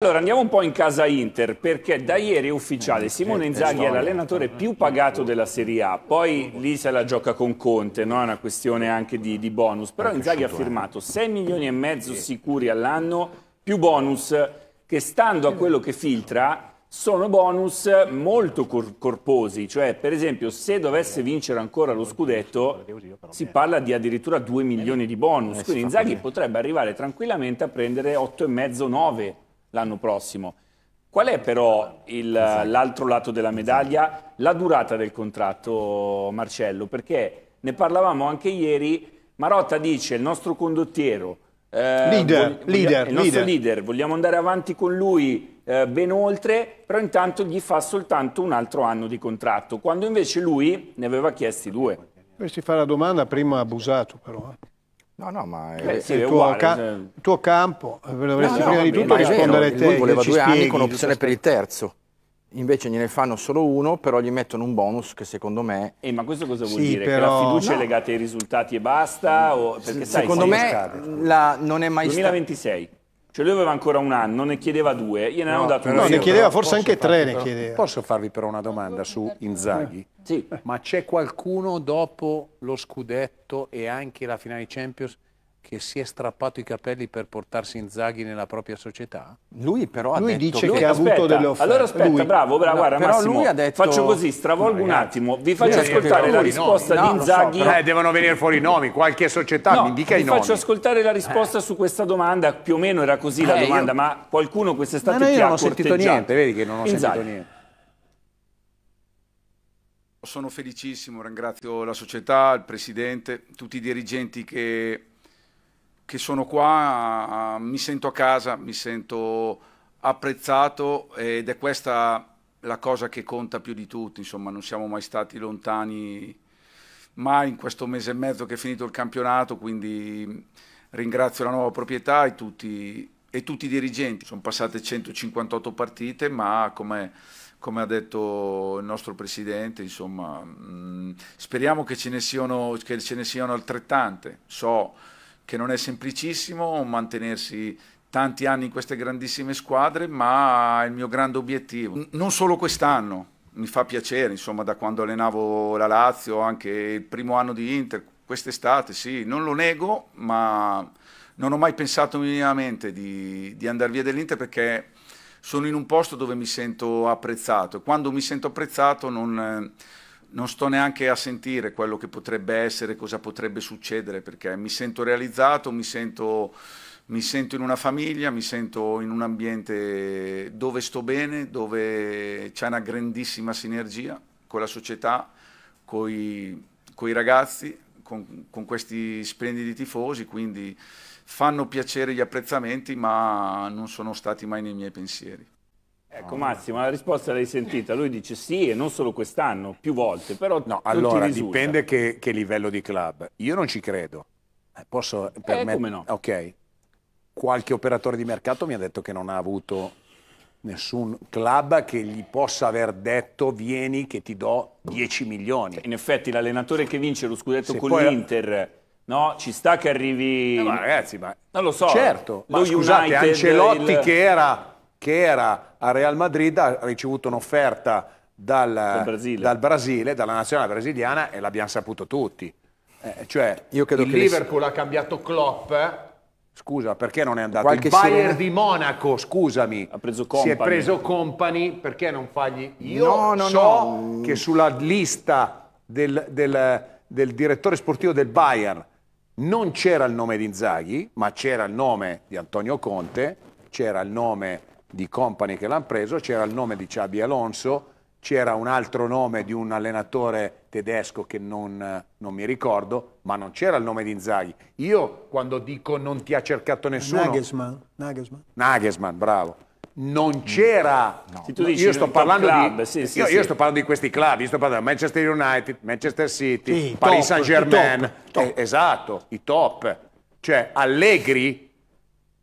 Allora andiamo un po' in casa Inter perché da ieri è ufficiale eh, Simone Inzaghi è l'allenatore più pagato della Serie A, poi lì se la gioca con Conte, no? è una questione anche di, di bonus, però Inzaghi ha eh. firmato 6 milioni e mezzo sicuri all'anno più bonus che stando a quello che filtra sono bonus molto cor corposi, cioè per esempio se dovesse vincere ancora lo scudetto si parla di addirittura 2 milioni di bonus, eh, quindi Inzaghi potrebbe arrivare tranquillamente a prendere 8,5-9 l'anno prossimo. Qual è però esatto. l'altro esatto. lato della esatto. medaglia? La durata del contratto, Marcello, perché ne parlavamo anche ieri, Marotta dice il nostro condottiero, eh, leader, leader, il nostro leader. leader, vogliamo andare avanti con lui eh, ben oltre, però intanto gli fa soltanto un altro anno di contratto, quando invece lui ne aveva chiesti due. Dovresti fare la domanda, prima abusato però. Eh. No, no, ma è, Beh, sì, il, è tuo, ca cioè... tuo, campo, dovresti eh, no, prima no, di tutto rispondere vero, te. Lui voleva due spieghi, anni con opzione per il terzo. Invece gliene fanno solo uno, però gli mettono un bonus che secondo me... Eh, ma questo cosa vuol sì, dire? Però... Che la fiducia no. è legata ai risultati e basta? O... Perché, S sai, secondo me la... non è mai stata... 2026. Cioè lui aveva ancora un anno, ne chiedeva due, io gliene hanno dato uno. No, ne chiedeva forse anche tre, ne chiedeva. Posso farvi però una domanda su Inzaghi? Sì. Ma c'è qualcuno dopo lo scudetto e anche la finale Champions che si è strappato i capelli per portarsi in zaghi nella propria società? Lui però ha lui detto dice lui, che ha aspetta, avuto delle offerte. Allora aspetta, lui, bravo, bravo, no, guarda Massimo, detto... faccio così, stravolgo un attimo, vi faccio ascoltare la risposta no, di Inzaghi. So, eh, devono venire fuori i nomi, qualche società mi dica i nomi. Vi faccio ascoltare la eh. risposta eh. su questa domanda, più o meno era così eh, la domanda, io... ma qualcuno quest'estate ti ha non ho sentito niente, vedi che non ho Inzaghi. sentito niente. Sono felicissimo, ringrazio la società, il presidente, tutti i dirigenti che che sono qua, mi sento a casa, mi sento apprezzato ed è questa la cosa che conta più di tutti, insomma non siamo mai stati lontani mai in questo mese e mezzo che è finito il campionato, quindi ringrazio la nuova proprietà e tutti, e tutti i dirigenti. Sono passate 158 partite, ma come, come ha detto il nostro presidente, insomma, mh, mm, speriamo che ce, ne siano, che ce ne siano altrettante. So che non è semplicissimo mantenersi tanti anni in queste grandissime squadre, ma è il mio grande obiettivo. Non solo quest'anno, mi fa piacere, insomma, da quando allenavo la Lazio, anche il primo anno di Inter, quest'estate, sì, non lo nego, ma non ho mai pensato minimamente di, di andare via dell'Inter perché sono in un posto dove mi sento apprezzato. Quando mi sento apprezzato non non sto neanche a sentire quello che potrebbe essere, cosa potrebbe succedere, perché mi sento realizzato, mi sento, mi sento, in una famiglia, mi sento in un ambiente dove sto bene, dove c'è una grandissima sinergia con la società, con i ragazzi, con, con questi splendidi tifosi, quindi fanno piacere gli apprezzamenti, ma non sono stati mai nei miei pensieri. Ecco Massimo, la risposta l'hai sentita, lui dice sì e non solo quest'anno, più volte, però No, allora dipende che, che, livello di club. Io non ci credo. Eh, posso permettermi? Eh, no? Ok. Qualche operatore di mercato mi ha detto che non ha avuto nessun club che gli possa aver detto vieni che ti do 10 milioni. Cioè, in effetti l'allenatore che vince lo scudetto Se con l'Inter... No, ci sta che arrivi... No, eh, ma ragazzi, ma... Non lo so. Certo, ma lo scusate, Ancelotti il... che era... Che era al Real Madrid, ha ricevuto un'offerta dal, Brasile. dal Brasile, dalla nazionale brasiliana e l'abbiamo saputo tutti. Eh, cioè, Io credo il che Liverpool ha cambiato Klopp. Eh? Scusa, perché non è andato? Qualche il Bayern sirena... di Monaco, scusami. Ha preso Si è preso Company, perché non fagli... Io no, no, so no. che sulla lista del, del, del, direttore sportivo del Bayern non c'era il nome di Inzaghi, ma c'era il nome di Antonio Conte, c'era il nome di company che l'hanno preso, c'era il nome di Xabi Alonso, c'era un altro nome di un allenatore tedesco che non, non mi ricordo, ma non c'era il nome di Inzaghi. Io quando dico non ti ha cercato nessuno... Nagelsmann. Nagelsmann, Nagelsmann bravo. Non c'era... No. Io, sto parlando, di, sì, sì, io, sì. sto parlando di questi club, io sto parlando di Manchester United, Manchester City, Paris top, Saint Germain. top, top. Eh, esatto, i top. Cioè Allegri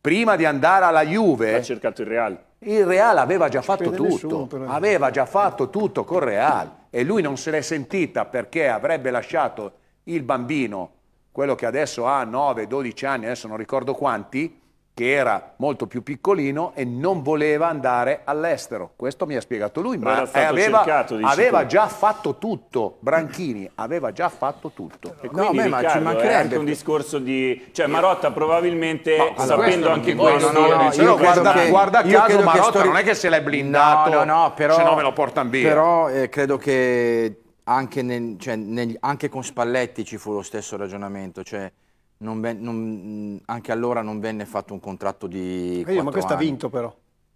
prima di andare alla Juve... Ha cercato il Real. Il Real aveva già fatto tutto, nessuno, aveva già fatto tutto col Real e lui non se l'è sentita perché avrebbe lasciato il bambino, quello che adesso ha 9-12 anni, adesso non ricordo quanti, che era molto più piccolino e non voleva andare all'estero. Questo mi ha spiegato lui, ma eh, aveva, cercato, aveva già fatto tutto, Branchini aveva già fatto tutto. E quindi, no, beh, ma ci mancherebbe anche un discorso di... Cioè Marotta probabilmente, no, allora, sapendo anche questo... No, no, no, guarda, che, guarda caso Marotta stori... non è che se l'è blindato, no, no, no, però, se no me lo portano via. Però eh, credo che anche, nel, cioè, nel, anche con Spalletti ci fu lo stesso ragionamento, cioè, non ben, non, mm, anche allora non venne fatto un contratto di... Eh, ma questo ha vinto però.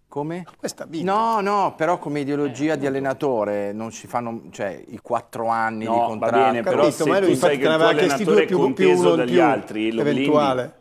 Come? Questa vinto. No, no, però come ideologia eh, di allenatore non si fanno, cioè, i quattro anni no, di contratto. Va bene, però Capito, se ma lui infatti che ne aveva chiesti due più, più uno dagli più, altri, lo eventuale. Blindi.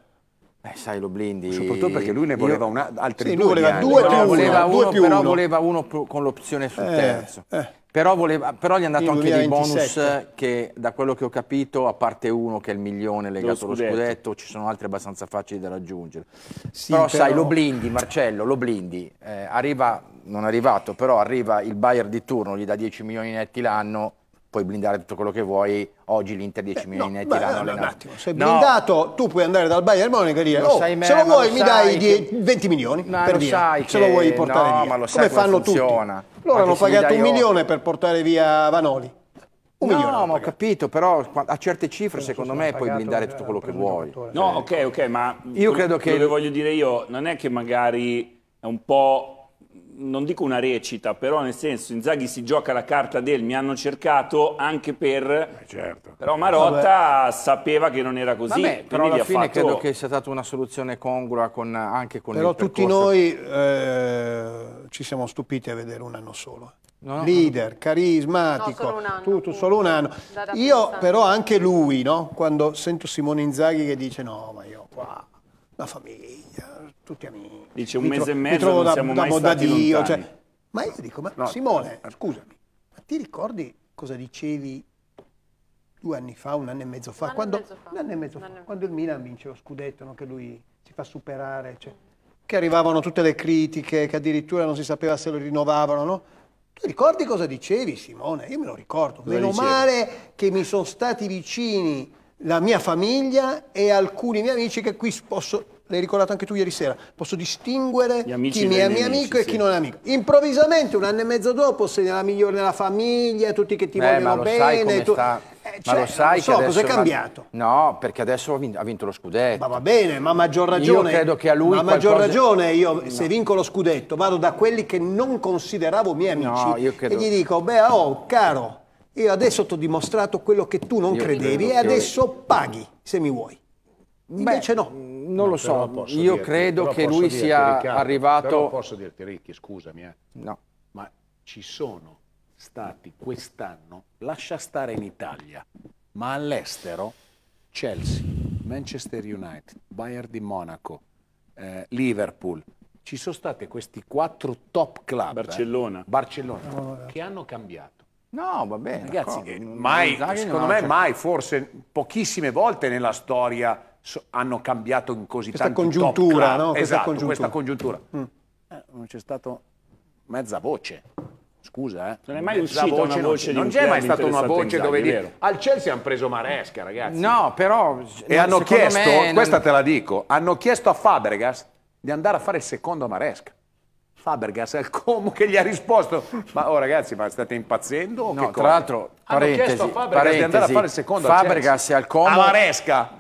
Eh, sai, lo blindi. Soprattutto perché lui ne voleva una, altri sì, due. Voleva due, più uno, voleva uno, due più però voleva uno con l'opzione sul eh, terzo. Eh. Però, voleva, però, gli è andato anche dei bonus che, da quello che ho capito, a parte uno che è il milione legato allo scudetto. scudetto, ci sono altri abbastanza facili da raggiungere. Sì, però, però, sai, lo blindi, Marcello, lo blindi, eh, arriva, non è arrivato, però arriva il Bayer di turno, gli dà 10 milioni netti l'anno, puoi blindare tutto quello che vuoi, oggi l'Inter 10 eh, milioni netti l'hanno allenato. Un attimo, sei no. blindato, tu puoi andare dal Bayern Monaco e dire, oh, me, se lo vuoi lo mi dai che... 20 milioni, ma per dire, se che... lo vuoi portare no, via. Ma lo sai come, come fanno funziona. tutti. Loro hanno pagato un io... milione per portare via Vanoli. Un no, milione. No, ma ho capito, però a certe cifre, secondo me, puoi blindare cioè, tutto quello che vuoi. No, ok, ok, ma io credo che. Quello che voglio dire io non è che magari è un po' non dico una recita, però nel senso Inzaghi si gioca la carta del mi hanno cercato anche per... Beh, certo. Però Marotta Vabbè. sapeva che non era così. Vabbè, però alla fine fatto... credo che sia stata una soluzione congrua con, anche con però il Però tutti noi eh, ci siamo stupiti a vedere un anno solo. Eh. No, Leader, carismatico, no, solo anno, tutto, solo un anno. Io però anche lui, no? quando sento Simone Inzaghi che dice no, ma io qua la famiglia, tutti amici. Dice un mi mese e mezzo non da, siamo da mai stati Dio, cioè, Ma io dico, ma no, Simone, no. scusami, ma ti ricordi cosa dicevi due anni fa, un anno e mezzo fa? Un quando, mezzo fa. Un anno e mezzo un fa, anno. quando il Milan vince lo scudetto, no? che lui si fa superare, cioè, che arrivavano tutte le critiche, che addirittura non si sapeva se lo rinnovavano, no? Tu ricordi cosa dicevi Simone? Io me lo ricordo. Cosa Meno dicevo? male che mi sono stati vicini la mia famiglia e alcuni miei amici che qui posso l'hai ricordato anche tu ieri sera, posso distinguere chi mi è mio amico sì. e chi non è amico. Improvvisamente, un anno e mezzo dopo, sei nella migliore nella famiglia, tutti che ti eh, vogliono ma lo bene. Sai tu... sta... cioè, ma lo cioè, sai so, cosa è cambiato? No, perché adesso ha vinto, ha vinto, lo scudetto. Ma va bene, ma a maggior ragione. Io credo che a lui. Ma a qualcosa... ragione io, no. se vinco lo scudetto, vado da quelli che non consideravo miei amici no, credo... e gli dico, beh, oh, caro io adesso ti ho dimostrato quello che tu non Io credevi e adesso credo. paghi se mi vuoi. Invece no. Mm, non no, lo so, io dirti, credo che lui dirti, sia Riccardo, arrivato... Però posso dirti, Ricchi, scusami, eh. no. ma ci sono stati quest'anno, lascia stare in Italia, ma all'estero Chelsea, Manchester United, Bayern di Monaco, eh, Liverpool, ci sono stati questi quattro top club. Barcellona. Eh, Barcellona, oh, che hanno cambiato No, va bene. Ragazzi, eh, mai, secondo me cioè mai, forse pochissime volte nella storia so, hanno cambiato in così questa tanti congiuntura, no? Questa esatto, congiuntura. questa congiuntura. Mm. Eh, non c'è stato mezza voce. Scusa, eh. Non è mai uscita una voce Non, non c'è mai stata una voce Inzaghi, dove dire al Chelsea hanno preso Maresca, ragazzi. No, però e hanno chiesto, me, questa non... te la dico, hanno chiesto a Fabregas di andare a fare il secondo Maresca. Fabergas al eh, Como che gli ha risposto ma oh ragazzi ma state impazzendo o no, tra l'altro hanno parentesi, di andare a fare il secondo Fabergas al Como Amaresca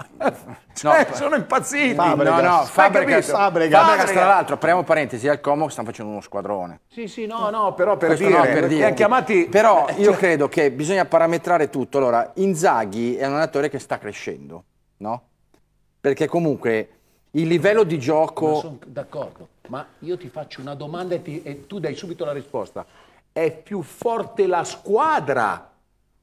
cioè, eh, sono impazziti Fabregas. no no Fabergas, Fabergas, Fabergas tra l'altro apriamo parentesi al Como stanno facendo uno squadrone sì sì no no però per Questo dire, no, per dire. chiamati però eh, io cioè- credo che bisogna parametrare tutto allora Inzaghi è un allenatore che sta crescendo no? perché comunque il livello di gioco sono d'accordo ma io ti faccio una domanda e, ti, e tu dai subito la risposta. È più forte la squadra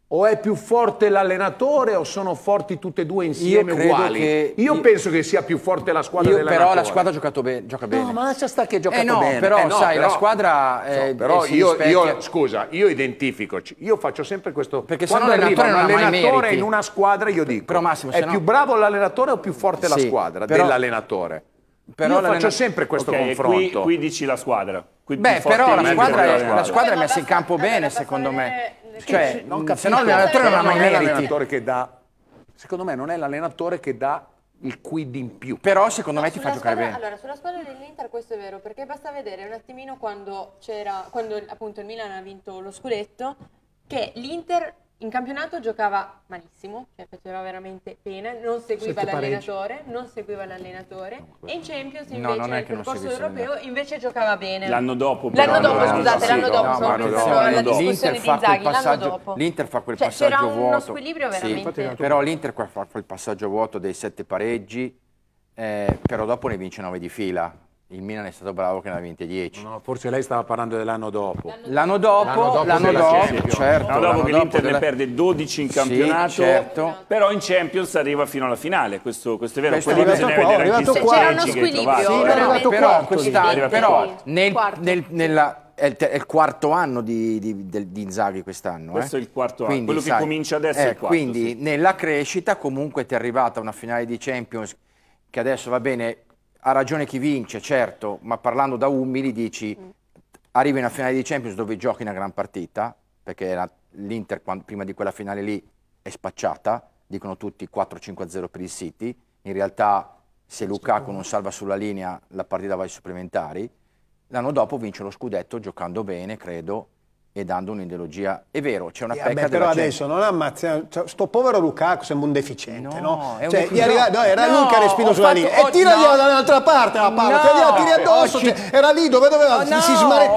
o è più forte l'allenatore o sono forti tutte e due insieme io uguali? Che... Io, io, penso che sia più forte la squadra io Però la squadra ha giocato be- gioca bene. No, ma lascia sta che ha giocato eh no, bene. Però, eh no, sai, però, la squadra... Eh, so, però io, io, scusa, io identifico, io faccio sempre questo... Perché Quando arriva un allenatore in una squadra io dico... Però Massimo, è più bravo l'allenatore o più forte sì, la squadra però... dell'allenatore? Però faccio sempre questo okay, confronto. Qui, qui, dici la squadra. Qui Beh, però la squadra, è, la squadra, la squadra è messa in eh, campo bene, secondo me. È... Cioè, se no l'allenatore non ha mai meriti. secondo me non è l'allenatore che dà il quid in più. Però secondo me ti fa giocare bene. Allora, sulla squadra dell'Inter questo è vero, perché basta vedere un attimino quando c'era, quando appunto il Milan ha vinto lo scudetto, che l'Inter in campionato giocava malissimo, cioè faceva veramente pena, non seguiva Sette l'allenatore, pareggi. non seguiva l'allenatore e in Champions invece no, nel percorso europeo invece giocava bene. L'anno dopo però, L'anno dopo, no, scusate, l'anno dopo, no, sono no, la discussione di Inzaghi, l'anno L'Inter fa quel cioè, passaggio vuoto. C'era uno squilibrio veramente. Sì, però l'Inter fa quel passaggio vuoto dei sette pareggi, eh, però dopo ne vince nove di fila il Milan è stato bravo che ne ha vinte 10. No, forse lei stava parlando dell'anno dopo. L'anno dopo, l'anno dopo, dopo certo. L'anno dopo che l'Inter della... ne perde 12 in campionato, sì, certo. però in Champions arriva fino alla finale, questo, questo è vero. Questo Quelli bisogna qua, vedere anche C'era uno squilibrio. Sì, però, però quest'anno, però nel, nel, nella è il, è il, quarto anno di, di, di Inzaghi quest'anno. Eh. Questo eh? è il quarto anno, quello sai, che comincia adesso eh, è il quarto. Quindi sì. nella crescita comunque ti è arrivata una finale di Champions che adesso va bene, ha ragione chi vince, certo, ma parlando da umili dici mm. arrivi in una finale di Champions dove giochi una gran partita, perché l'Inter prima di quella finale lì è spacciata, dicono tutti 4-5-0 per il City, in realtà se Lukaku non salva sulla linea la partita va ai supplementari, l'anno dopo vince lo scudetto giocando bene, credo, e dando un'ideologia. È vero, c'è una yeah, pecca beh, però adesso gente. non ammazziamo. Cioè, sto povero Lukaku sembra un deficiente, no? no? Cioè, un... Arriva... no era no, lui che ha respiro sulla linea. E tiragli no. dall'altra parte la palla, no, tiri addosso. Cioè, era lì dove doveva no, si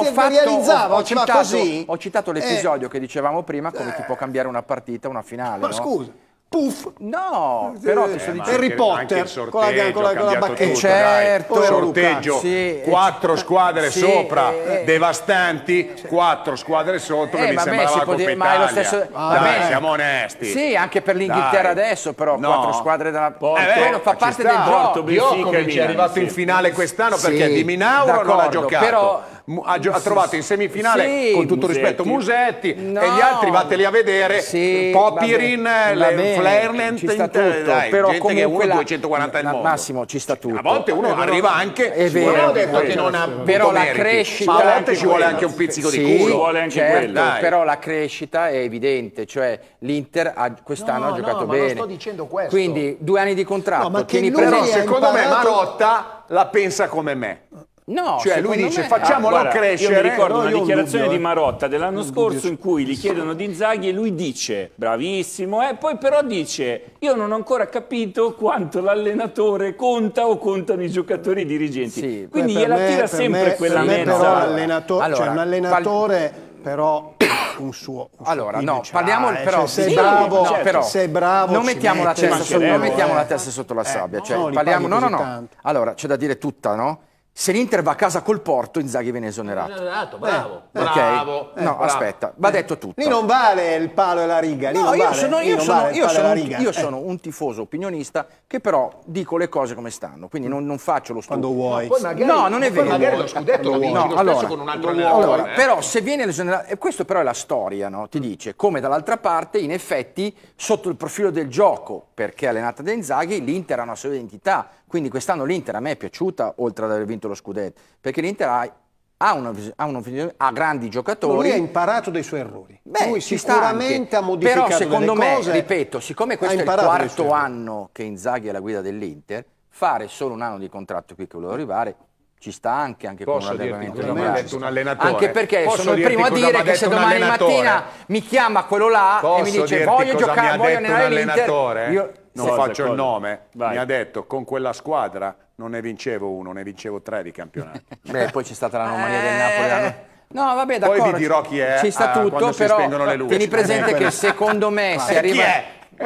smaterializzava, ho, ho, citato, così. Ho citato eh. l'episodio eh. che dicevamo prima, come eh. ti può eh. cambiare una partita, una finale. Ma scusa. Puff! No, però ti sto dicendo Harry Potter con la, con la, con la bacchetta. Certo, sorteggio, sì, eh, quattro eh, squadre sì, sopra, eh, eh. devastanti, sì. quattro squadre sotto eh, che mi sembrava la Coppa Ma è lo stesso... Ah, dai, vabbè. siamo onesti. Sì, anche per l'Inghilterra adesso però, no. quattro squadre dalla... Porto, eh, quello fa parte sta. del gioco. Io come ci è arrivato in finale quest'anno perché di Minauro non ha giocato ha, gio- ha trovato in semifinale sì, con tutto Musetti. rispetto Musetti no. e gli altri vateli a vedere sì, Popirin, Flernen ci sta tutto dai, però gente che è uno la, 240 del mondo Massimo ci sta tutto a volte uno però, arriva anche è vero, ho detto che non ha però la crescita a volte ci vuole anche un pizzico di culo certo, però la crescita è evidente cioè l'Inter quest'anno ha giocato bene sto dicendo questo quindi due anni di contratto no, ma che però secondo me Marotta la pensa come me No, cioè lui dice me... facciamolo ah, guarda, crescere. Io mi ricordo no, una dichiarazione eh. un dubbio, di Marotta dell'anno scorso in cui gli chiedono di Inzaghi e lui dice bravissimo, eh, poi però dice io non ho ancora capito quanto l'allenatore conta o contano i giocatori dirigenti. Sì, Quindi gliela me, tira sempre me, quella mezza. Però allenatore, cioè, allora, cioè un allenatore però un suo, un suo allora no parliamo ce cioè, però cioè, sei, sì, bravo, certo. però, sei bravo non mettiamo, la testa, sotto, non mettiamo eh. la testa, sotto la sabbia eh, cioè, no, parliamo no no no allora c'è da dire tutta no se l'Inter va a casa col Porto, Inzaghi viene esonerato. Esonerato, eh, bravo, eh, bravo. Eh, no, bravo. aspetta, va detto tutto. Lì non vale il palo e la riga. No, io, sono, io, vale sono un, io sono, eh. un, tifoso opinionista che però dico le cose come stanno, quindi non, non faccio lo stupido. Quando vuoi. No, magari, no non è vero. Magari lo scudetto lo vinci no, allora, con un altro allenatore. Allora, eh. Però se viene esonerato... E questo però è la storia, no? ti mm. dice, come dall'altra parte, in effetti, sotto il profilo del gioco, perché allenata da Inzaghi, l'Inter ha una sua identità quindi quest'anno l'Inter a me è piaciuta, oltre ad aver vinto lo scudetto, perché l'Inter ha ha, una, ha, una, ha, grandi giocatori. Lui ha imparato dai suoi errori. Beh, Lui sicuramente ha modificato Però secondo me, cose, ripeto, siccome questo è il quarto anno che Inzaghi è alla guida dell'Inter, fare solo un anno di contratto qui che volevo arrivare ci sta anche, anche Posso con un allenamento di detto un allenatore. Anche perché Posso sono il primo a dire che se domani mattina mi chiama quello là Posso e mi dice voglio giocare, voglio allenare l'Inter, io non cosa, faccio il nome, Vai. mi ha detto con quella squadra non ne vincevo uno, ne vincevo tre di campionato. Beh, poi c'è stata l'anomalia del eh. Napoli. No, vabbè, d'accordo. Poi vi dirò chi è. Ci sta ah, tutto, però tieni presente eh, che secondo me se arriva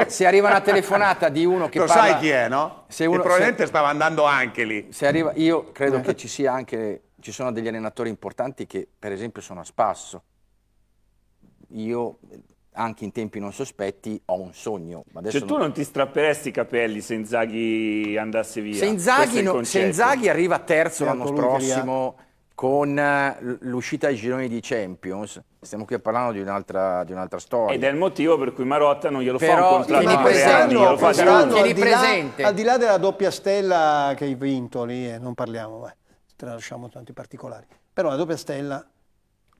se arriva una telefonata di uno che lo parla... Lo sai chi è, no? Se uno, e probabilmente se, stava andando anche lì. Arriva, io credo eh. che ci sia anche... Ci sono degli allenatori importanti che, per esempio, sono a spasso. Io, anche in tempi non sospetti, ho un sogno. Ma cioè, non... tu non ti strapperesti i capelli se Inzaghi andasse via? Se Inzaghi, no, se Inzaghi arriva terzo l'anno prossimo... Via con eh, l'uscita ai gironi di Champions, stiamo qui parlando di un'altra, un storia. Ed è il motivo per cui Marotta non glielo Però, fa un contratto di anni, glielo fa quest'anno, al, di là, al di là della doppia stella che hai vinto lì, eh, non parliamo, eh, tralasciamo tanti particolari, però la doppia stella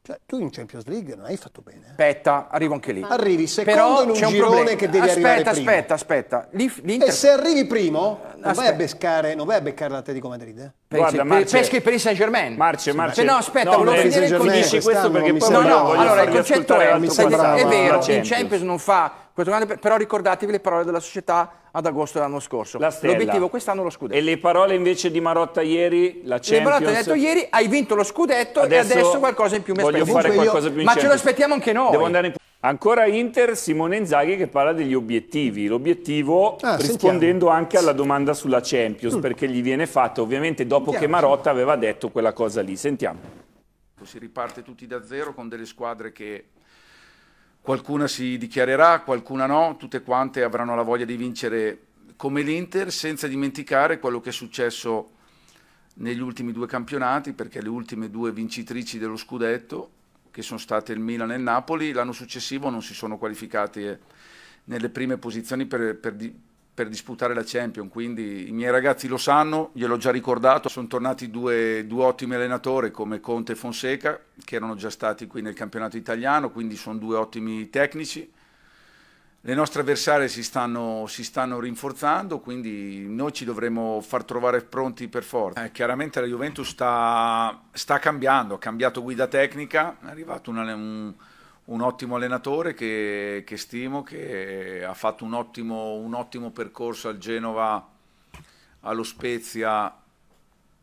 cioè, tu in Champions League non hai fatto bene. Eh. Aspetta, arrivo anche lì. Arrivi secondo Però in un, un girone problema. che devi aspetta, arrivare aspetta, Aspetta, aspetta, E se arrivi primo, non vai, a pescare, non vai a beccare l'Atletico Madrid. Eh? Guarda, Marce, peschi per il Saint Germain. Marce, Marce. Cioè, no, aspetta, no, volevo finire il Dici questo perché poi no, no, allora il concetto è, è vero, in Champions non fa, però ricordatevi le parole della società ad agosto dell'anno scorso. L'obiettivo quest'anno è lo scudetto. E le parole invece di Marotta ieri, la Champions... Le Marotta ha detto ieri, hai vinto lo scudetto adesso e adesso qualcosa in più mi aspetto. Voglio fare qualcosa più in Ma ce lo aspettiamo anche noi. Devo andare in... Ancora Inter, Simone Inzaghi che parla degli obiettivi. L'obiettivo ah, rispondendo sentiamo. anche alla domanda sulla Champions, mm. perché gli viene fatta ovviamente dopo sentiamo, che Marotta aveva detto quella cosa lì. Sentiamo. Si riparte tutti da zero con delle squadre che qualcuna si dichiarerà, qualcuna no, tutte quante avranno la voglia di vincere come l'Inter, senza dimenticare quello che è successo negli ultimi due campionati, perché le ultime due vincitrici dello scudetto, che sono state il Milan e il Napoli, l'anno successivo non si sono qualificate nelle prime posizioni per, per, per disputare la Champions, quindi i miei ragazzi lo sanno, gliel'ho già ricordato, sono tornati due, due, ottimi allenatori come Conte e Fonseca, che erano già stati qui nel campionato italiano, quindi sono due ottimi tecnici. Le nostre avversarie si stanno, si stanno rinforzando, quindi noi ci dovremo far trovare pronti per forza. Eh, chiaramente la Juventus sta, sta, cambiando, ha cambiato guida tecnica, è arrivato una, un un ottimo allenatore che, che stimo, che ha fatto un ottimo, un ottimo percorso al Genova, allo Spezia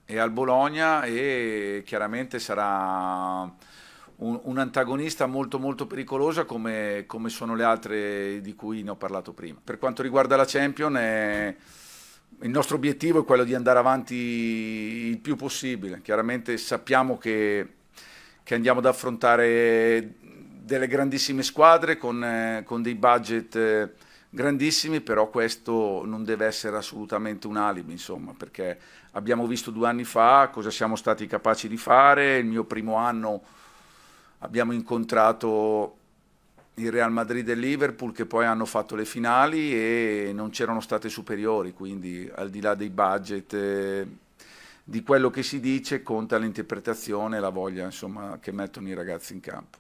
e al Bologna e chiaramente sarà un, un antagonista molto molto pericolosa come, come, sono le altre di cui ne ho parlato prima. Per quanto riguarda la Champion, è, il nostro obiettivo è quello di andare avanti il più possibile. Chiaramente sappiamo che, che andiamo ad affrontare delle grandissime squadre con, eh, con dei budget eh, grandissimi, però questo non deve essere assolutamente un alibi, insomma, perché abbiamo visto due anni fa cosa siamo stati capaci di fare, il mio primo anno abbiamo incontrato il Real Madrid e il Liverpool che poi hanno fatto le finali e non c'erano state superiori, quindi al di là dei budget, eh, di quello che si dice conta l'interpretazione e la voglia insomma, che mettono i ragazzi in campo.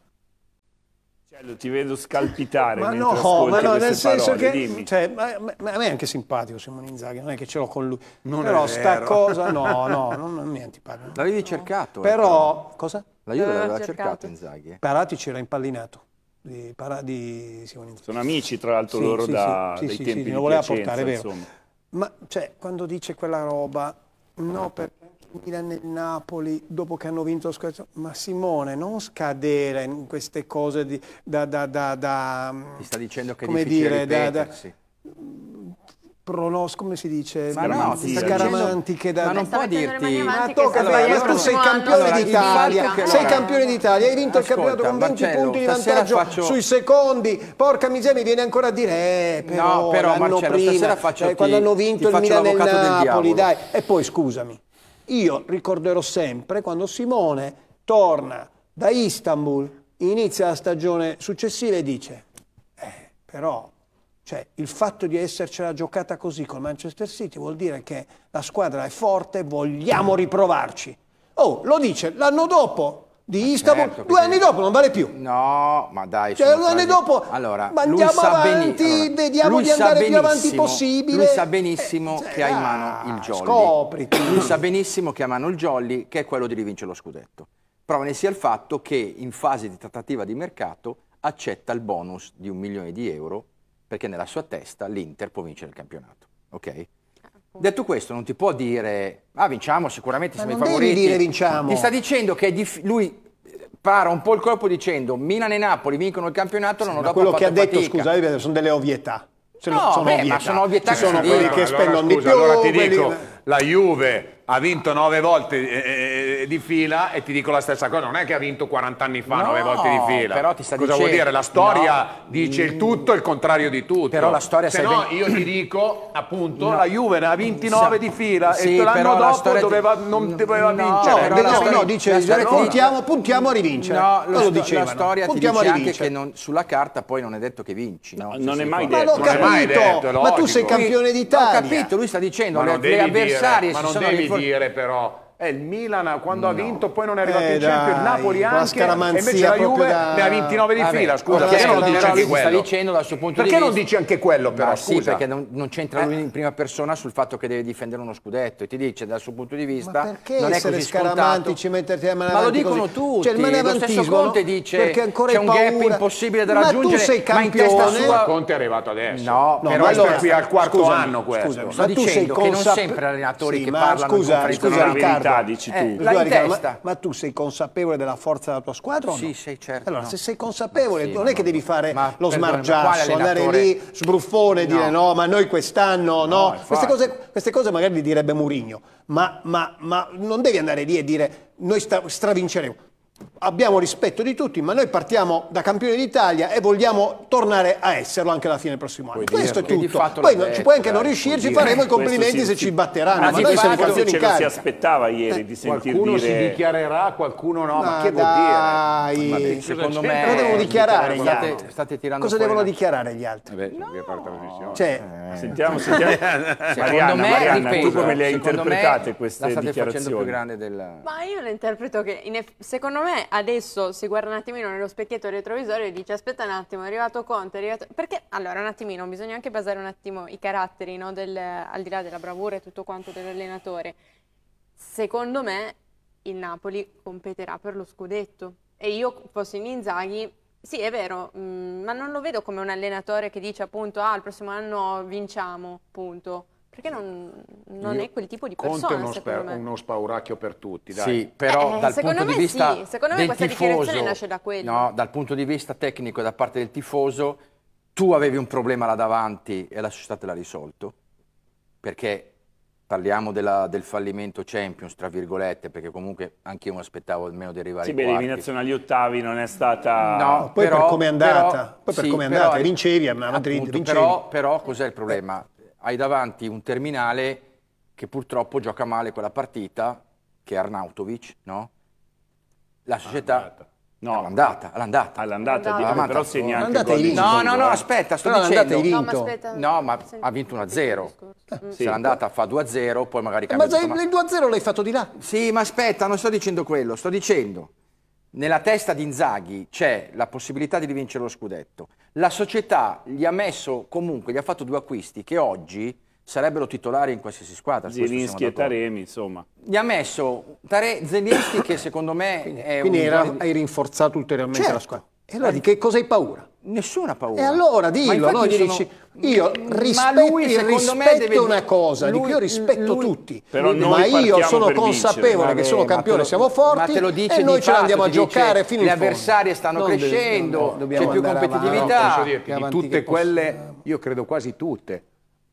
Marcello, cioè, ti vedo scalpitare ma no, ma no, nel senso parole, che cioè, ma, ma a me è anche simpatico Simone Inzaghi, non è che ce l'ho con lui. Non però sta cosa no, no, non, non mi è antipatico. L'avevi cercato. Eh, però eh. cosa? La Juve eh, l'aveva cercato. cercato Inzaghi. Parati c'era impallinato. Di, para, di Simone Inzaghi. Sono amici tra l'altro sì, loro sì, da sì, dai sì, tempi sì, di Piacenza, portare, insomma. vero. Ma cioè, quando dice quella roba No, per, Milan e Napoli dopo che hanno vinto lo scudetto. Ma Simone, non scadere in queste cose di, da, da, da, da, Ti sta dicendo che come è difficile dire, da, pronos, come si dice? scaramantiche Ma non puoi dirti... Ma tocca, allora, ma tu sei campione d'Italia, sei campione d'Italia, hai vinto il campionato con 20 punti di vantaggio sui secondi, porca miseria, mi viene ancora a dire, però, eh, no, però Marcello, prima, stasera faccio eh, quando hanno vinto il Milan e Napoli, dai, e poi scusami. Io ricorderò sempre quando Simone torna da Istanbul, inizia la stagione successiva e dice, eh, però cioè, il fatto di essercela giocata così con Manchester City vuol dire che la squadra è forte, vogliamo riprovarci. Oh, lo dice l'anno dopo, di ah, Istanbul, certo, due anni dopo non vale più. No, ma dai. Cioè, due anni dopo allora, ma andiamo avanti, allora, vediamo di andare più avanti possibile. Lui sa benissimo eh, che ha in mano il jolly. Scopriti. Lui sa benissimo che ha in mano il jolly, che è quello di rivincere lo scudetto. Prova ne sia il fatto che in fase di trattativa di mercato accetta il bonus di un milione di euro perché nella sua testa l'Inter può vincere il campionato. Ok? Detto questo, non ti può dire, ah vinciamo sicuramente, siamo i favoriti. Devi dire vinciamo. Ti sta dicendo che lui eh, para un po' il colpo dicendo Milan e Napoli vincono il campionato, sì, non ho quello che ha detto, fatica. scusate, eh, sono delle ovvietà. Cioè, no, sono beh, ovvietà. ma sono ovvietà Ci che sono quelli dicono. che spendono allora, di più. Allora ti quelli... dico, la Juve ha vinto nove volte eh, eh, eh, di fila e ti dico la stessa cosa, non è che ha vinto 40 anni fa no, nove volte di fila. Però ti sta cosa dicendo, vuol dire? La storia no, dice il tutto, il contrario di tutto. Però la storia Se no ben... io ti dico, appunto, no. la Juve ha vinti nove di fila sì, e l'anno dopo doveva, non doveva vincere. No, storia, no, dice, la storia, puntiamo, puntiamo, a rivincere. No, lo, lo diceva. La storia puntiamo ti dice anche che non, sulla carta poi non è detto che vinci. non è mai detto. Ma l'ho capito, ma tu sei campione d'Italia. Ho capito, lui sta dicendo, le avversarie si sono dire però eh, il Milan quando no. ha vinto poi non è arrivato eh, in Champions, il Napoli anche, e invece la Juve da... ne ha 29 di Vabbè, fila, scusa, perché non dici anche quello? Dicendo, dal suo punto perché di non vista... dici anche quello però, Ma scusa? Sì, perché non, non c'entra eh. lui in prima persona sul fatto che deve difendere uno scudetto e ti dice dal suo punto di vista non è così scaramantici, metterti la mano Ma lo dicono così. tutti, cioè, il lo stesso Conte dice c'è un paura. gap impossibile da raggiungere. Ma tu sei campione? Ma Conte è arrivato adesso. No, però questo è qui al quarto anno questo. Ma tu che non sempre allenatori che parlano in conferenza cioè, eh, testa, dici tu. Scusa, Riccardo, ma, ma, tu sei consapevole della forza della tua squadra? Sì, no? sei certo. Allora, no. se sei consapevole, sì, non è che devi fare ma, lo smargiasso, andare lì, sbruffone, e dire no, ma noi quest'anno, no. Queste cose, queste, cose, magari direbbe Murigno, ma, ma non devi andare lì e dire noi stravinceremo abbiamo rispetto di tutti, ma noi partiamo da campione d'Italia e vogliamo tornare a esserlo anche alla fine del prossimo anno. Puoi questo dirlo. è tutto. Poi detto, ci puoi anche non riuscirci, faremo i complimenti sì, se sì. ci batteranno. Anzi, ma noi siamo canzoni in si aspettava ieri eh. di sentire qualcuno dire... si dichiarerà, qualcuno no, ma, ma che dai. vuol dire? Vabbè, secondo me cosa devono dichiarare gli altri? State, state tirando cosa devono dichiarare gli altri? Vabbè, cioè, eh. Sentiamo, sentiamo. Mariana, me, Mariana tu come le hai interpretate queste dichiarazioni? Ma io le interpreto che secondo me me adesso si guarda un attimino nello specchietto retrovisore e dice aspetta un attimo, è arrivato Conte, è arrivato... Perché, allora un attimino, bisogna anche basare un attimo i caratteri, no, del, al di là della bravura e tutto quanto dell'allenatore. Secondo me il Napoli competerà per lo scudetto. E io fossi in Inzaghi sì, è vero, mm, ma non lo vedo come un allenatore che dice appunto, ah, il prossimo anno vinciamo, punto perché non, non Io, è quel tipo di persona. Conte è uno, spa, uno spauracchio per tutti, dai. Sì, però eh, dal punto di vista sì. secondo me questa tifoso, dichiarazione nasce da quello. No, dal punto di vista tecnico da parte del tifoso, tu avevi un problema là davanti e la società te l'ha risolto, perché parliamo della, del fallimento Champions, tra virgolette, perché comunque anche io mi aspettavo almeno di arrivare sì, beh, l'eliminazione agli ottavi non è stata... No, poi però, per come è andata, però, poi per sì, come è andata, però, vincevi a Madrid, appunto, vincevi. Però, però cos'è il problema? hai davanti un terminale che purtroppo gioca male quella partita, che è Arnautovic, no? La società... Ah, no, eh, all'andata, all'andata. Ah, all'andata, all'andata. però segna anche all'andata gol. No, no, no, aspetta, sto però dicendo. Hai vinto. No, ma, aspetta, no, ma ha vinto 1-0. Sì. Eh, mm. Se l'andata fa 2-0, poi magari eh, cambia. Eh, ma il 2-0 l'hai fatto di là. Sì, ma aspetta, non sto dicendo quello, sto dicendo nella testa di Inzaghi c'è la possibilità di vincere lo scudetto la società gli ha messo comunque, gli ha fatto due acquisti che oggi sarebbero titolari in qualsiasi squadra. Zelinski e Taremi, insomma. Gli ha messo Tare... Zelinski che secondo me quindi, è quindi un... Quindi hai rinforzato ulteriormente certo. la squadra. E allora di che cosa hai paura? Nessuna paura. E allora dillo, no? Gli sono... dici, io rispetto, lui, rispetto deve... una cosa, lui, di cui io rispetto lui, tutti, lui, ma io sono consapevole vincere, che sono campione, lo, siamo forti e noi ce la andiamo a giocare dice, fino in fondo. Gli avversari stanno non crescendo, c'è più competitività. Avanti, no, dire, di tutte quelle, io credo quasi tutte,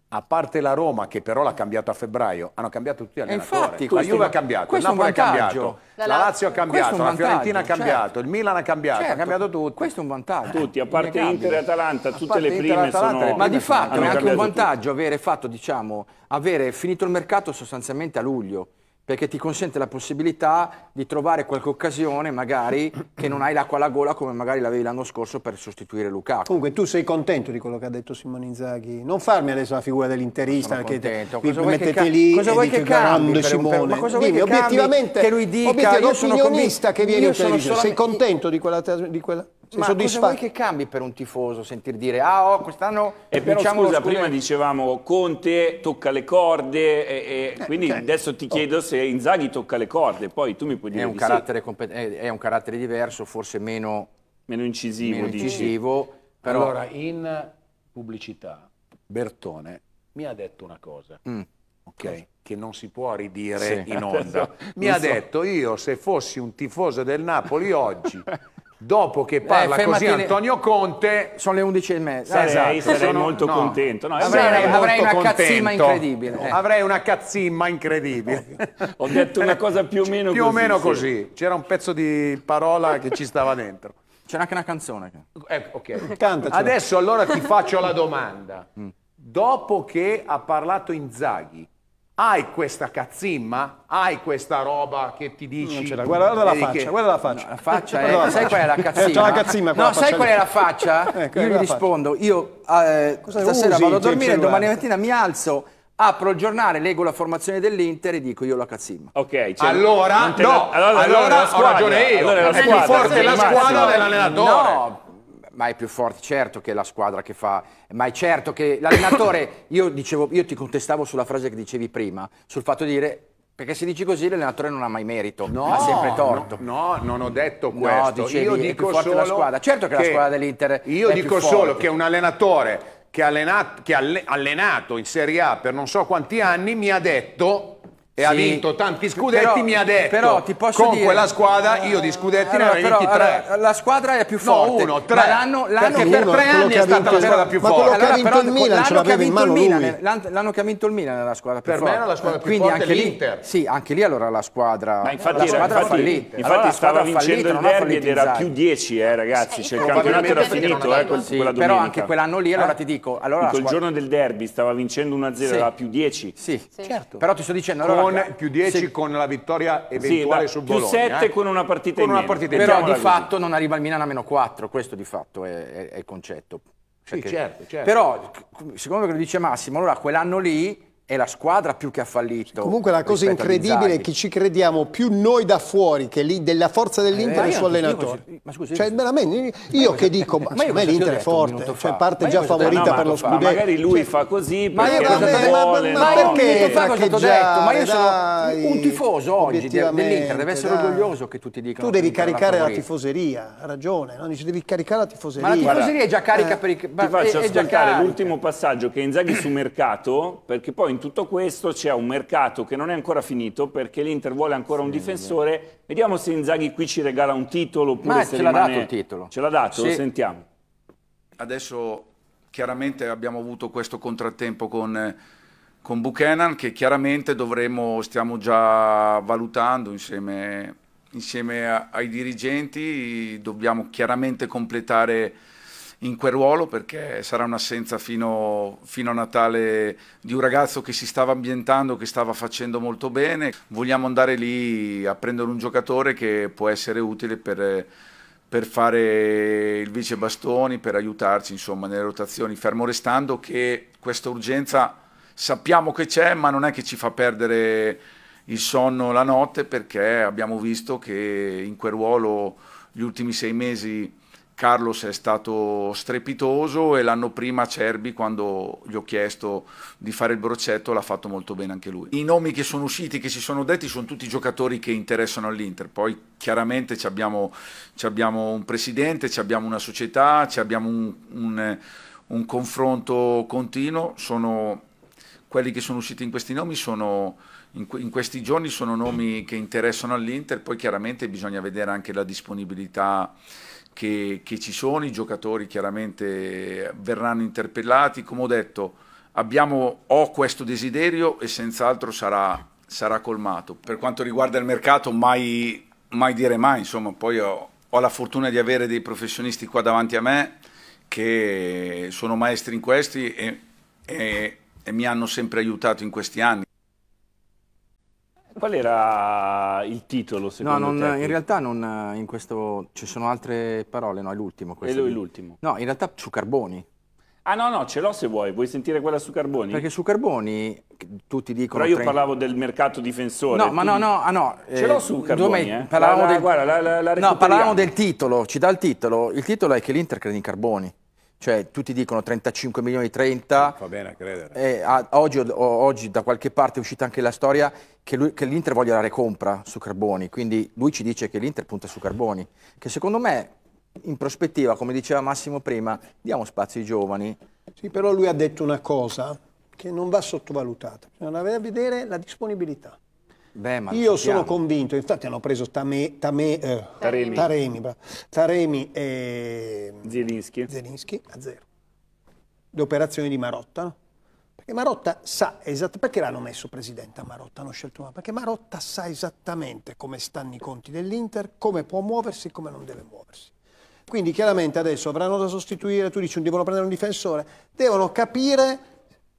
a parte la Roma che però l'ha cambiato a febbraio, hanno cambiato tutti gli allenatori. Infatti, la Juve ha cambiato, il Napoli ha cambiato, la, Lazio ha cambiato, la Fiorentina ha certo. cambiato, certo. il Milan ha cambiato, certo. ha cambiato tutti. Questo è un vantaggio. Tutti, a parte Inter e Atalanta, tutte le prime Inter, sono... Le ma di fatto è anche un vantaggio avere fatto, diciamo, avere finito il mercato sostanzialmente a luglio perché ti consente la possibilità di trovare qualche occasione magari che non hai l'acqua alla gola come magari l'avevi l'anno scorso per sostituire Lukaku. Comunque tu sei contento di quello che ha detto Simone Inzaghi? Non farmi adesso la figura dell'interista Sono perché contento. Cosa mettete che lì cosa vuoi che grande Simone. Per... Ma cosa Dimmi, vuoi che obiettivamente che lui dica, obiettivamente, io sono opinionista che viene in televisione. Sei contento di quella, di quella? Sei cioè, Ma cosa vuoi che cambi per un tifoso sentir dire ah oh, quest'anno e eh, però diciamo scusa prima dicevamo Conte tocca le corde e, e eh, quindi okay. adesso ti oh. chiedo oh. se Inzaghi tocca le corde poi tu mi puoi dire è un, di carattere, sì. è un carattere diverso forse meno, meno incisivo, meno incisivo però... allora in pubblicità Bertone mi ha detto una cosa mm. ok cosa? che non si può ridire sì. in onda mi ha so. detto io se fossi un tifoso del Napoli oggi dopo che eh, parla eh, così Antonio Conte sono le 11 e mezza esatto, sarei sono, molto no. contento no, avrei, sarei, molto avrei, una cazzimma incredibile eh. avrei una cazzimma incredibile ho detto una cosa più o meno più così, o meno così c'era un pezzo di parola che ci stava dentro c'era anche una canzone eh, ok Cantacela. adesso allora ti faccio la domanda mm. dopo che ha parlato Inzaghi hai questa cazzimma? Hai questa roba che ti dici? Non ce Guarda, guarda la faccia, che... guarda la faccia. No, la faccia, eh. la sai qual è la cazzimma? C'è la cazzimma qua, No, sai qual è la faccia? ecco, io gli rispondo, faccia. io eh, stasera usi, vado a dormire, domani mattina mi alzo, apro il giornale, leggo la formazione dell'Inter e dico io la cazzimma. Ok, cioè, allora, no, la, allora, allora, allora ho ragione io. Allora è la squadra. più forte la squadra dell'allenatore. No, ma è più forte certo che la squadra che fa, ma è certo che l'allenatore, io, dicevo, io ti contestavo sulla frase che dicevi prima, sul fatto di dire perché se dici così l'allenatore non ha mai merito, no, ha sempre torto. No, no, non ho detto questo. No, dicevi, io dico solo la squadra. Certo che, che la squadra dell'Inter Io dico solo che un allenatore che ha allenato, che allenato in Serie A per non so quanti anni mi ha detto e ha vinto tanti scudetti, però, mi ha detto però, ti posso con dire, quella squadra io di scudetti allora, ne avevo vinti tre. Allora, la squadra è più forte. No, uno, tre. Ma l'anno, l'anno per tre anni è stata la squadra più forte. Allora, però, Milan, l'anno, che Milan, l'anno che ha vinto il Milan è la squadra più per forte. Per me era la squadra più Quindi forte anche l'Inter. Lì, sì, anche lì allora la squadra Ma infatti, infatti, stava vincendo il derby ed era esatto. più 10, eh, ragazzi, cioè, il campionato era finito, eh, Però anche quell'anno lì, allora eh, ti dico, allora il giorno del derby stava vincendo 1-0 era più 10. Sì, certo. Però ti sto dicendo allora con, più 10 se... con la vittoria eventuale sì, sul più Bologna. Più 7 eh? con una partita con in una partita in Però di fatto così. non arriva il Milan a meno 4, questo di fatto è, è, è il concetto. Perché, sì, certo, certo. Però, secondo quello che dice Massimo, allora quell'anno lì è la squadra più che ha fallito. Comunque la cosa incredibile è che ci crediamo più noi da fuori che lì della forza eh, dell'Inter eh, e suo allenatore. ma scusi, cioè, veramente, io che dico, ma, ma l'Inter è forte, cioè parte già favorita no, per lo scudetto. Magari lui cioè, fa così, ma io, vabbè, vuole, ma, ma, no. ma perché? Ma io detto, ma io sono dai, un tifoso oggi dell'Inter, deve essere dai. orgoglioso che tutti dicano. Tu devi caricare la tifoseria, ha ragione, non dice devi caricare la tifoseria. Ma la tifoseria è già carica eh, per i Ti faccio ascoltare l'ultimo passaggio che Inzaghi su mercato, perché poi in tutto questo c'è un mercato che non è ancora finito perché l'Inter vuole ancora un sì, difensore. Vediamo se Inzaghi qui ci regala un titolo oppure Ma se ce rimane... l'ha dato il titolo. Ce l'ha dato, sì. lo sentiamo. Adesso chiaramente abbiamo avuto questo contrattempo con, con Buchanan che chiaramente dovremo, stiamo già valutando insieme, insieme a, ai dirigenti, dobbiamo chiaramente completare in quel ruolo perché sarà un'assenza fino, fino, a Natale di un ragazzo che si stava ambientando, che stava facendo molto bene. Vogliamo andare lì a prendere un giocatore che può essere utile per, per fare il vice bastoni, per aiutarci insomma, nelle rotazioni, fermo restando che questa urgenza sappiamo che c'è ma non è che ci fa perdere il sonno la notte perché abbiamo visto che in quel ruolo gli ultimi sei mesi Carlos è stato strepitoso e l'anno prima Cerbi quando gli ho chiesto di fare il broccetto, l'ha fatto molto bene anche lui. I nomi che sono usciti, che si sono detti sono tutti giocatori che interessano all'Inter, poi chiaramente abbiamo, abbiamo, un presidente, abbiamo una società, abbiamo un, un, un confronto continuo, sono, quelli che sono usciti in questi nomi sono in, questi giorni sono nomi che interessano all'Inter, poi chiaramente bisogna vedere anche la disponibilità che, che ci sono, i giocatori chiaramente verranno interpellati, come ho detto abbiamo, ho questo desiderio e senz'altro sarà, sarà, colmato. Per quanto riguarda il mercato mai, mai dire mai, insomma poi ho, ho la fortuna di avere dei professionisti qua davanti a me che sono maestri in questi e, e, e mi hanno sempre aiutato in questi anni. Qual era il titolo secondo no, non, te? in realtà non, eh, in questo, ci sono altre parole, no, è l'ultimo questo. È l'ultimo. No, in realtà su Carboni. Ah no, no, ce l'ho se vuoi, vuoi sentire quella su Carboni? Perché su Carboni tutti dicono... Però io parlavo del mercato difensore. No, ma no, no, ah, no Ce l'ho eh, su Carboni, eh? parlavamo, la, la, del, guarda, la, no, parlavamo del titolo, ci dà il titolo. Il titolo è che l'Inter crede in Carboni. Cioè, tutti dicono 35 milioni 30. Fa bene a credere. Eh, a, oggi, o, oggi, da qualche parte è uscita anche la storia che, che l'Inter voglia la recompra su Carboni, quindi lui ci dice che l'Inter punta su Carboni, che secondo me in prospettiva, come diceva Massimo prima, diamo spazio ai giovani. Sì, però lui ha detto una cosa che non va sottovalutata, bisogna andare a vedere la disponibilità. Beh, Io sono convinto, infatti hanno preso Tame, Tame, eh, Taremi, Taremi, Taremi e Zielinski. Zielinski a zero. Le operazioni di Marotta, perché Marotta sa esattamente, perché l'hanno messo presidente a Marotta, hanno scelto Marotta? perché Marotta sa esattamente come stanno i conti dell'Inter, come può muoversi e come non deve muoversi. Quindi chiaramente adesso avranno da sostituire, tu dici devono prendere un difensore, devono capire,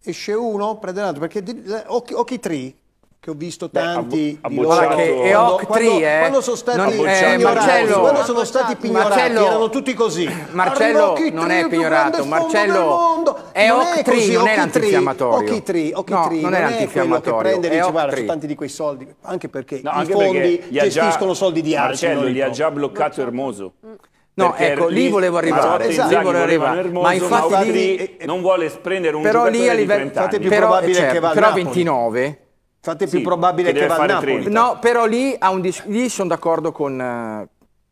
esce uno, prende l'altro, altro, perché Occhitri che ho visto tanti Beh, di loro che, e Octri, quando, eh, quando sono stati Marcello, quando sono stati pignorati Marcello, erano tutti così Marcello non è pignorato Marcello è Octri non è l'antifiammatorio. Octri, Octri non è l'antifiammatorio. l'antinfiaamatorio no, prende e sono tanti di quei soldi anche perché no, i fondi perché gestiscono già, soldi di altri Marcello li ha già bloccato Ermoso mm. No, ecco, lì volevo arrivare, esatto. lì volevo arrivare. Ermoso, ma infatti lì, non vuole prendere un però lì a livello, di 30 anni. Però, eh, certo, però 29 Infatti è più probabile che, che vada a Napoli. 30. No, però lì, lì sono d'accordo con, eh,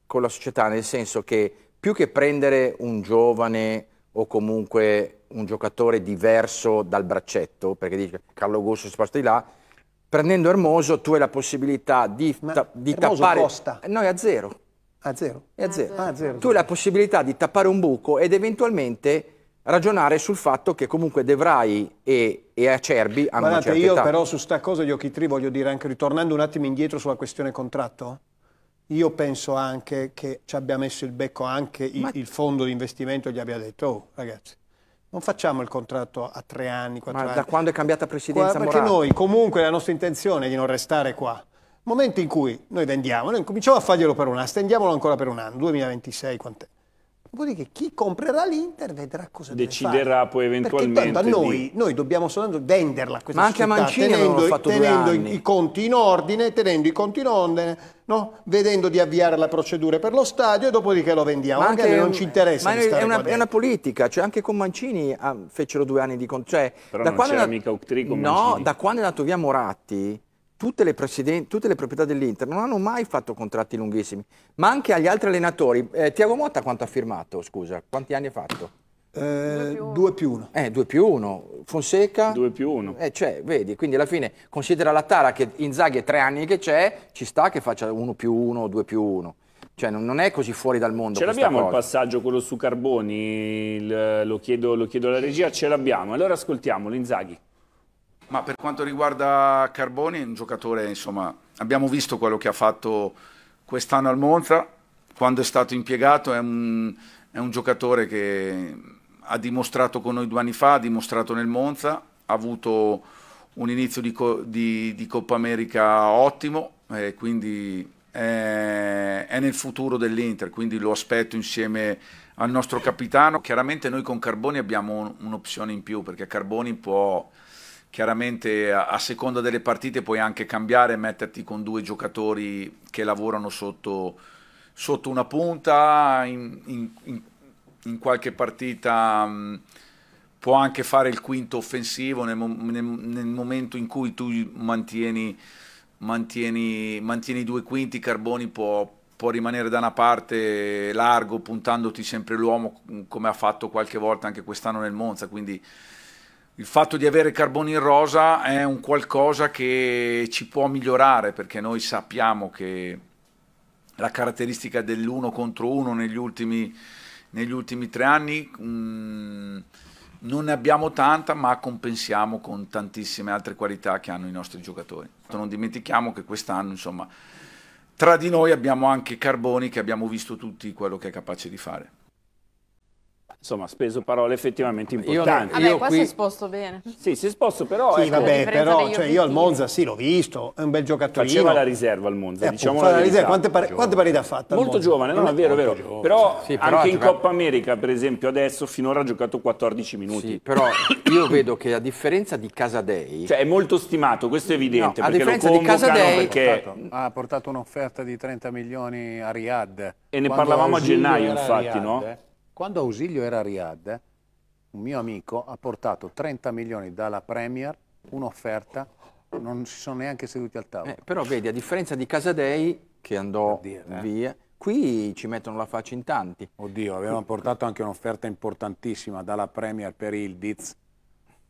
con la società, nel senso che più che prendere un giovane o comunque un giocatore diverso dal braccetto, perché dice Carlo Augusto si sposta di là, prendendo Ermoso tu hai la possibilità di, ta di tappare... Costa. No, è a zero. A zero? È a zero. A ah, zero. A zero. Tu hai la possibilità di tappare un buco ed eventualmente ragionare sul fatto che comunque Devrai e, e Acerbi hanno Guardate, io età. però su sta cosa di Ochitrì voglio dire anche ritornando un attimo indietro sulla questione contratto io penso anche che ci abbia messo il becco anche il, Ma... il fondo di investimento gli abbia detto oh ragazzi non facciamo il contratto a tre anni, quattro Ma da quando è cambiata presidenza Qua, Perché noi comunque la nostra intenzione è di non restare qua. Momento in cui noi vendiamo, noi cominciamo a farglielo per un anno, stendiamolo ancora per un anno, 2026, quant'è? Dopodiché chi comprerà l'Inter vedrà cosa Deciderà poi eventualmente. Perché, noi, noi, dobbiamo soltanto venderla questa Ma anche società, a Mancini tenendo, fatto tenendo i, i conti in ordine, tenendo i conti in ordine, no? vedendo di avviare la procedura per lo stadio e dopodiché lo vendiamo. Ma anche, anche non ci interessa. Ma è una, è una, politica, cioè anche con Mancini ah, fecero due anni di conto. Cioè, Però da non c'era è... mica Octri con no, Mancini. No, da quando è andato via Moratti tutte le, tutte le proprietà dell'Inter non hanno mai fatto contratti lunghissimi, ma anche agli altri allenatori. Eh, Tiago Motta quanto ha firmato, scusa? Quanti anni ha fatto? 2 eh, più 1. Eh, 2 più 1. Fonseca? 2 più 1. Eh, cioè, vedi, quindi alla fine considera la Tara che Inzaghi è 3 anni che c'è, ci sta che faccia 1 più 1 2 più 1. Cioè, non è così fuori dal mondo. Ce l'abbiamo il passaggio quello su Carboni? Il, lo, chiedo, lo chiedo alla regia, ce l'abbiamo. Allora ascoltiamo l'Inzaghi. Ma per quanto riguarda Carboni, è un giocatore, insomma, abbiamo visto quello che ha fatto quest'anno al Monza, quando è stato impiegato, è un, è un giocatore che ha dimostrato con noi due anni fa, ha dimostrato nel Monza, ha avuto un inizio di, di, di Coppa America ottimo, eh, quindi è, è nel futuro dell'Inter, quindi lo aspetto insieme al nostro capitano. Chiaramente noi con Carboni abbiamo un'opzione in più, perché Carboni può chiaramente a, a, seconda delle partite puoi anche cambiare e metterti con due giocatori che lavorano sotto, sotto una punta, in, in, in qualche partita mh, mm, può anche fare il quinto offensivo nel, nel, nel momento in cui tu mantieni, mantieni, mantieni due quinti, Carboni può, può rimanere da una parte largo puntandoti sempre l'uomo come ha fatto qualche volta anche quest'anno nel Monza, quindi il fatto di avere carboni in rosa è un qualcosa che ci può migliorare perché noi sappiamo che la caratteristica dell'uno contro uno negli ultimi, negli ultimi tre anni mh, mm, non ne abbiamo tanta ma compensiamo con tantissime altre qualità che hanno i nostri giocatori. Cioè, non dimentichiamo che quest'anno insomma tra di noi abbiamo anche Carboni che abbiamo visto tutti quello che è capace di fare insomma, speso parole effettivamente importanti. Io, io, qua qui... si è sposto bene. Sì, si è sposto, però... Sì, ecco, vabbè, però cioè, io al Monza sì, l'ho visto, è un bel giocatore. Faceva la riserva al Monza, eh, diciamo la, la riserva. Quante, pare... Quante partite ha fatto? Molto giovane, no, è vero, vero. Giovane. Però, sì, però, anche in Coppa America, per esempio, adesso finora ha giocato 14 minuti. Sì, però io vedo che a differenza di Casadei... Cioè è molto stimato, questo è evidente, no, a differenza di Casadei... Perché... ha portato un'offerta di 30 milioni a Riyadh. E ne parlavamo a gennaio, infatti, no? Eh. Quando Ausilio era a Riyadh, un mio amico ha portato 30 milioni dalla Premier, un'offerta, non si sono neanche seduti al tavolo. Eh, però vedi, a differenza di Casadei, che andò Oddio, eh. via, eh. qui ci mettono la faccia in tanti. Oddio, avevano portato anche un'offerta importantissima dalla Premier per Ildiz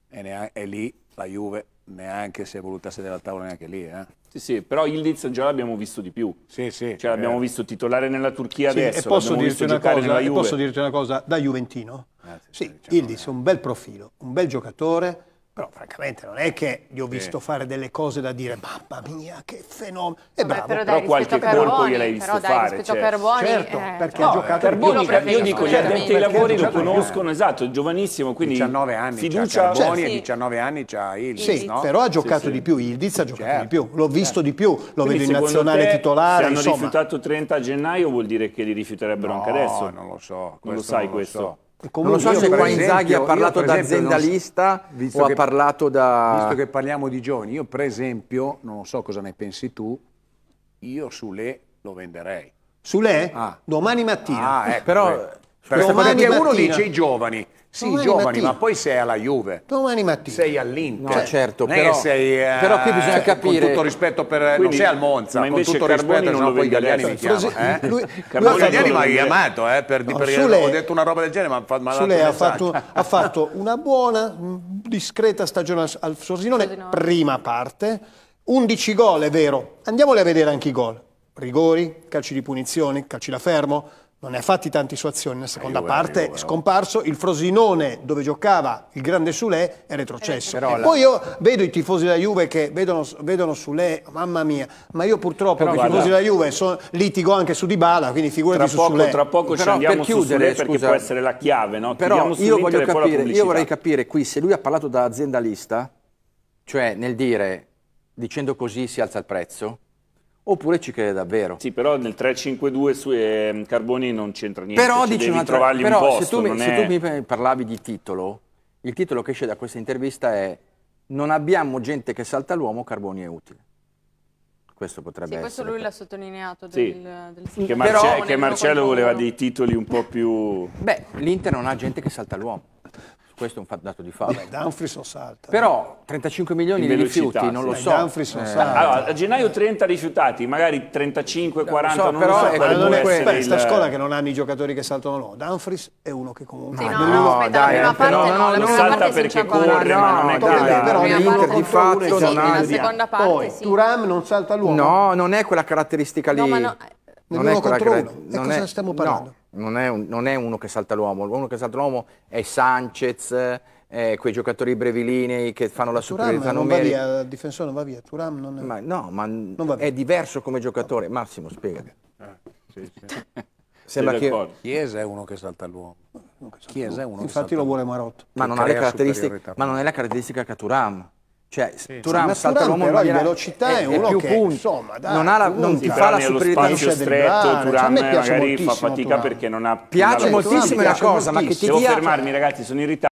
e, e lì la Juve neanche se voluta sedere al tavolo neanche lì. Eh. Sì, sì, però Ildiz già l'abbiamo visto di più. Sì, sì. Cioè l'abbiamo eh. visto titolare nella Turchia sì, adesso, e posso dirti, una cosa, e posso dirti una cosa da Juventino? Ah, sì, sì diciamo Ildiz è un bel profilo, un bel giocatore, però francamente non è che gli ho visto eh. fare delle cose da dire mamma mia che fenomeno. E Vabbè, però, dai, però qualche colpo gliel'hai visto però, dai, fare. Cioè. Perboni, certo, eh, perché no, ha giocato per io, io dico, gli addetti ai lavori lo conoscono, esatto, giovanissimo, quindi 19 anni fiducia. Carboni cioè, sì. e 19 anni c'ha Ildiz, Sì, no? però ha giocato sì, sì. di più, Ildiz ha giocato certo. di più, l'ho certo. visto di più, lo quindi vedo in nazionale titolare. Se hanno rifiutato 30 gennaio vuol dire che li rifiuterebbero anche adesso? No, non lo so. Non lo sai questo? Comunque, non lo so se qua Inzaghi ha parlato da aziendalista o ha parlato da... Visto che parliamo di giovani, io per esempio, non so cosa ne pensi tu, io Sule lo venderei. Sule? Ah. Domani mattina. Ah, ecco, però questa cosa che uno dice i giovani. Sì, domani giovani, mattina. ma poi sei alla Juve. Domani mattina. Sei all'Inter. No, certo, però, sei, eh, però qui bisogna cioè, capire. Con tutto rispetto per... Quindi, non sei al Monza, ma con tutto Carboni rispetto, non lo gli italiani mi chiamano. Eh? Lui, mi ha chiamato, eh, per, no, per, Sule, ho detto una roba del genere, ma, ma Sule ha fatto, ha fatto una buona, mm, discreta stagione al Sorsinone, prima parte. 11 gol, è vero. Andiamole a vedere anche i gol. Rigori, calci di punizione, calci da fermo, non ne ha fatti tanti su azioni, nella seconda Juve, eh, parte Juve, è scomparso, il Frosinone dove giocava il grande Sulè è retrocesso. Eh, la... Poi io vedo i tifosi della Juve che vedono, vedono Sulè, mamma mia, ma io purtroppo però, con guarda, i tifosi della Juve so, litigo anche su Dybala, quindi figurati tra poco, su Sulè. Tra poco però ci andiamo per chiudere, su Sulè perché può essere la chiave, no? Però io, voglio capire, io vorrei capire qui se lui ha parlato da aziendalista, cioè nel dire, dicendo così si alza il prezzo, oppure ci crede davvero. Sì, però nel 352 su eh, Carboni non c'entra niente. Però, ci cioè, dici devi trovargli però un posto. Se tu, mi, se tu mi parlavi di titolo, il titolo che esce da questa intervista è Non abbiamo gente che salta l'uomo, Carboni è utile. Questo potrebbe sì, essere. questo lui l'ha sottolineato del, sì. del... Che, che Marcello voleva dei titoli un po' più... Beh, l'Inter non ha gente che salta l'uomo questo è un dato di fatto. I Danfri sono salta. Però 35 milioni di rifiuti, non lo so. Danfri sono eh. eh. Allora, a gennaio 30 rifiutati, magari 35, 40, so, non però, lo so. Però non è questa il... scuola che non hanno i giocatori che saltano, no. Danfris è uno che comunque... Sì, no, no, no, aspetta, dai, la prima eh, parte, no, no, no, non salta perché corre, no, ma non è che... Però l'Inter di fatto non ha... Poi, Turam non salta l'uomo. No, non è quella caratteristica lì. Eh, non è quella caratteristica. E cosa stiamo parlando? non è, un, non è uno che salta l'uomo, uno che salta l'uomo è Sanchez, eh, quei giocatori brevilinei che fanno la eh, Turam superiorità non numerica. Va via, il difensore va via, Turam non è... Ma, no, ma non è diverso come giocatore. Massimo, spiegati. Ah, sì, sì. Sembra che... Chiesa è uno che salta l'uomo. Chiesa è uno Infatti lo vuole Marotto. Ma non, ma non, è la caratteristica che ha Turam. Cioè, sì, Turam salta l'uomo in maniera... velocità è, è uno più che, punti. insomma, dai, non, ha la, non ti fa la superiorità. spazio stretto, Turam cioè, magari fa fatica Turan. perché non ha... Piace moltissimo una cosa, ma che ti dia... Devo fermarmi ragazzi, sono in ritardo.